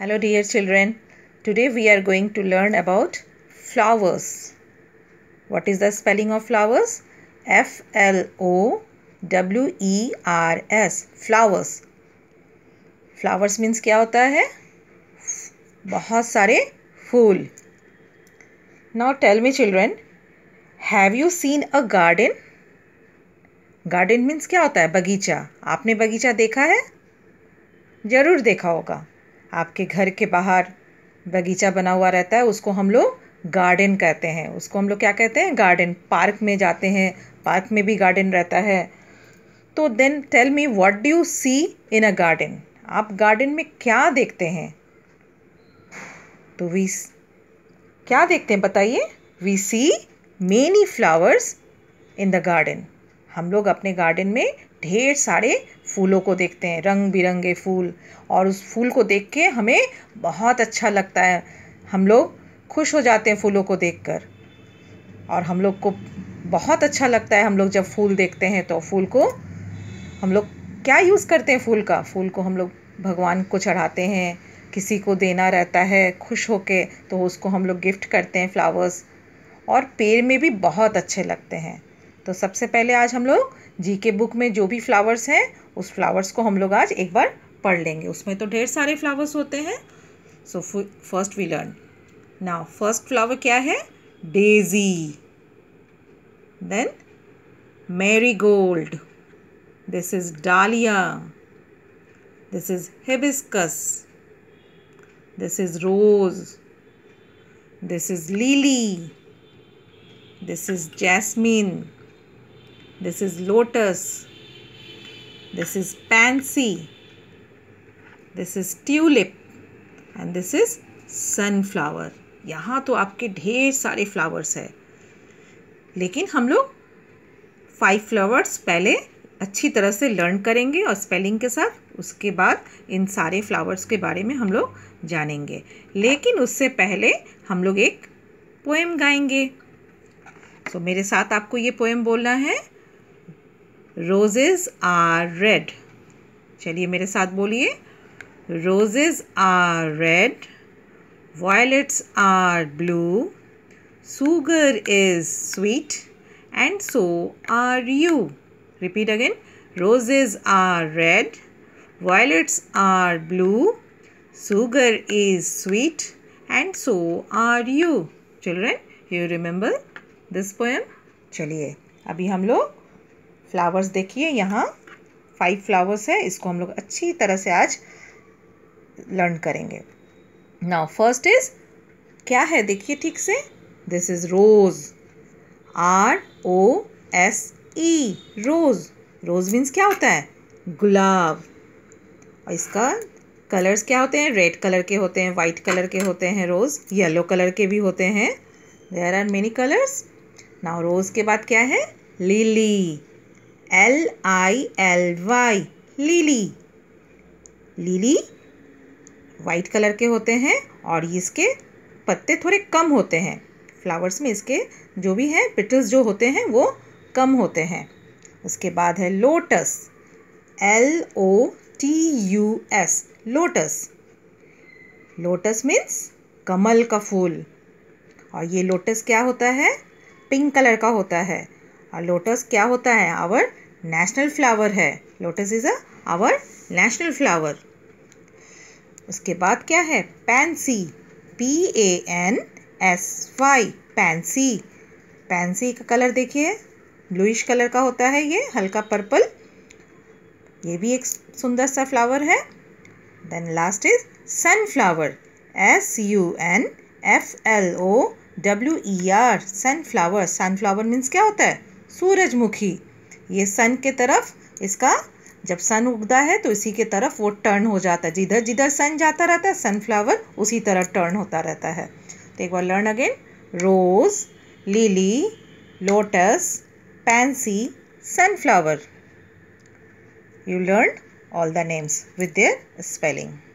Hello dear children, today we are going to learn about flowers. What is the spelling of flowers? F L O W E R S flowers. Flowers means क्या होता है बहुत सारे फूल Now tell me children, have you seen a garden? Garden means क्या होता है बगीचा आपने बगीचा देखा है ज़रूर देखा होगा आपके घर के बाहर बगीचा बना हुआ रहता है उसको हम लोग गार्डन कहते हैं उसको हम लोग क्या कहते हैं गार्डन पार्क में जाते हैं पार्क में भी गार्डन रहता है तो then tell me what do you see in a garden आप गार्डन में क्या देखते हैं तो वी क्या देखते हैं बताइए we see many flowers in the garden हम लोग अपने गार्डन में ढेर सारे फूलों को देखते हैं रंग बिरंगे फूल और उस फूल को देख के हमें बहुत अच्छा लगता है हम लोग खुश हो जाते हैं फूलों को कर और हम लोग को बहुत अच्छा लगता है हम लोग जब फूल देखते हैं तो फूल को हम लोग क्या यूज़ करते हैं फूल का फूल को हम लोग भगवान को चढ़ाते हैं किसी को देना रहता है खुश होके तो उसको हम लोग गिफ्ट करते हैं फ्लावर्स और पेड़ में भी बहुत अच्छे लगते हैं तो सबसे पहले आज हम लोग जी के बुक में जो भी फ्लावर्स हैं उस फ्लावर्स को हम लोग आज एक बार पढ़ लेंगे उसमें तो ढेर सारे फ्लावर्स होते हैं so first we learn now first flower क्या है daisy then marigold this is dahlia this is hibiscus this is rose this is lily this is jasmine This is lotus. This is pansy. This is tulip. And this is sunflower. यहाँ तो आपके ढेर सारे flowers है लेकिन हम लोग five flowers पहले अच्छी तरह से लर्न करेंगे और स्पेलिंग के साथ उसके बाद इन सारे फ्लावर्स के बारे में हम लोग जानेंगे लेकिन उससे पहले हम लोग एक पोएम गाएंगे तो so, मेरे साथ आपको ये पोएम बोलना है Roses are red. चलिए मेरे साथ बोलिए Roses are red. Violets are blue. sugar is sweet and so are you repeat again roses are red violets are blue sugar is sweet and so are you children you remember this poem चलिए. अभी hum flowers देखिए यहाँ five flowers है इसको हम लोग अच्छी तरह से आज लर्न करेंगे नाउ फर्स्ट इज क्या है देखिए ठीक से this is rose R O S E rose rose means क्या होता है गुलाब और इसका कलर्स क्या होते हैं रेड कलर के होते हैं वाइट कलर के होते हैं रोज़ येलो कलर के भी होते हैं there are many colours now rose के बाद क्या है lily L I L Y lily lily white colour के होते हैं और इसके पत्ते थोड़े कम होते हैं फ्लावर्स में इसके जो भी हैं पिटल्स जो होते हैं वो कम होते हैं उसके बाद है lotus L O T U S lotus lotus means कमल का फूल और ये लोटस क्या होता है पिंक कलर का होता है और लोटस क्या होता है आवर नेशनल फ्लावर है lotus is a our national flower उसके बाद क्या है pansy P A N S Y pansy pansy का कलर देखिए ब्लूइश कलर का होता है ये हल्का पर्पल ये भी एक सुंदर सा फ्लावर है then last is sunflower S U N F L O W E R sunflower sunflower means क्या होता है सूरजमुखी ये सन के तरफ इसका जब सन उगता है तो इसी के तरफ वो टर्न हो जाता है जिधर जिधर सन जाता रहता है सनफ्लावर उसी तरह टर्न होता रहता है तो एक बार learn again rose lily lotus pansy sunflower you learn all the names with their spelling